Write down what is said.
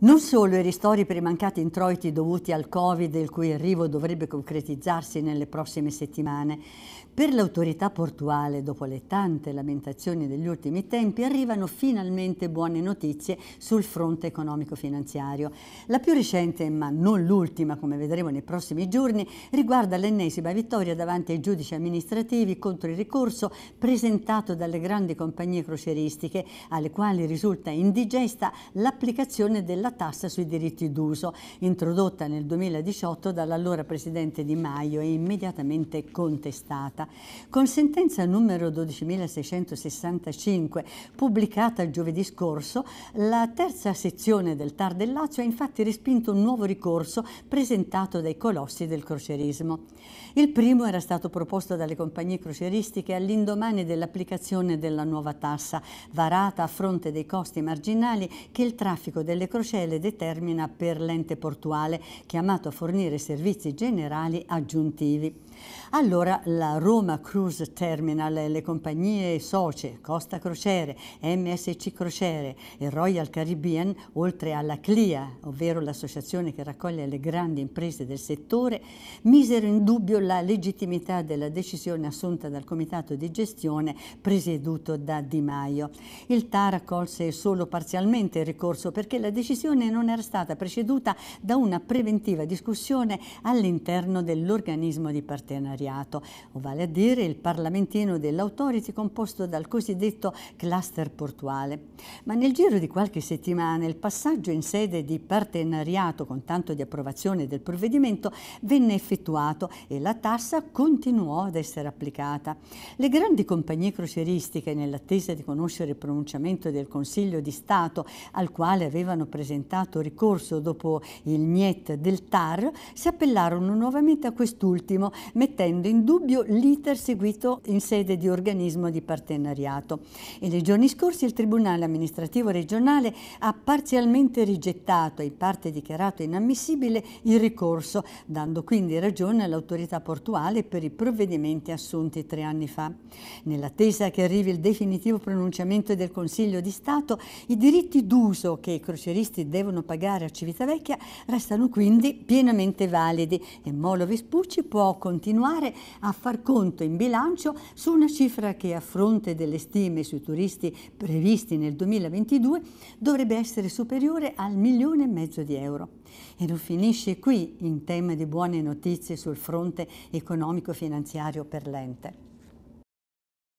Non solo i ristori per i mancati introiti dovuti al Covid, il cui arrivo dovrebbe concretizzarsi nelle prossime settimane, per l'autorità portuale, dopo le tante lamentazioni degli ultimi tempi, arrivano finalmente buone notizie sul fronte economico-finanziario. La più recente, ma non l'ultima, come vedremo nei prossimi giorni, riguarda l'ennesima vittoria davanti ai giudici amministrativi contro il ricorso presentato dalle grandi compagnie croceristiche, alle quali risulta indigesta l'applicazione della della tassa sui diritti d'uso, introdotta nel 2018 dall'allora Presidente Di Maio e immediatamente contestata. Con sentenza numero 12.665, pubblicata giovedì scorso, la terza sezione del TAR del Lazio ha infatti respinto un nuovo ricorso presentato dai colossi del crocerismo. Il primo era stato proposto dalle compagnie croceristiche all'indomani dell'applicazione della nuova tassa, varata a fronte dei costi marginali che il traffico delle crociere le determina per l'ente portuale chiamato a fornire servizi generali aggiuntivi. Allora la Roma Cruise Terminal e le compagnie socie Costa Crociere, MSC Crociere e Royal Caribbean, oltre alla CLIA, ovvero l'associazione che raccoglie le grandi imprese del settore, misero in dubbio la legittimità della decisione assunta dal comitato di gestione presieduto da Di Maio. Il TAR accolse solo parzialmente il ricorso perché la decisione situazione non era stata preceduta da una preventiva discussione all'interno dell'organismo di partenariato, o vale a dire il parlamentino dell'autority composto dal cosiddetto cluster portuale. Ma nel giro di qualche settimana il passaggio in sede di partenariato con tanto di approvazione del provvedimento venne effettuato e la tassa continuò ad essere applicata. Le grandi compagnie croceristiche, nell'attesa di conoscere il pronunciamento del Consiglio di Stato al quale avevano presentato presentato ricorso dopo il Niet del TAR, si appellarono nuovamente a quest'ultimo, mettendo in dubbio l'iter seguito in sede di organismo di partenariato. E nei giorni scorsi il Tribunale amministrativo regionale ha parzialmente rigettato e in parte dichiarato inammissibile il ricorso, dando quindi ragione all'autorità portuale per i provvedimenti assunti tre anni fa. Nell'attesa che arrivi il definitivo pronunciamento del Consiglio di Stato, i diritti d'uso che i crocieristi devono pagare a Civitavecchia restano quindi pienamente validi e Molo Vespucci può continuare a far conto in bilancio su una cifra che a fronte delle stime sui turisti previsti nel 2022 dovrebbe essere superiore al milione e mezzo di euro. E non finisce qui in tema di buone notizie sul fronte economico-finanziario per l'ente.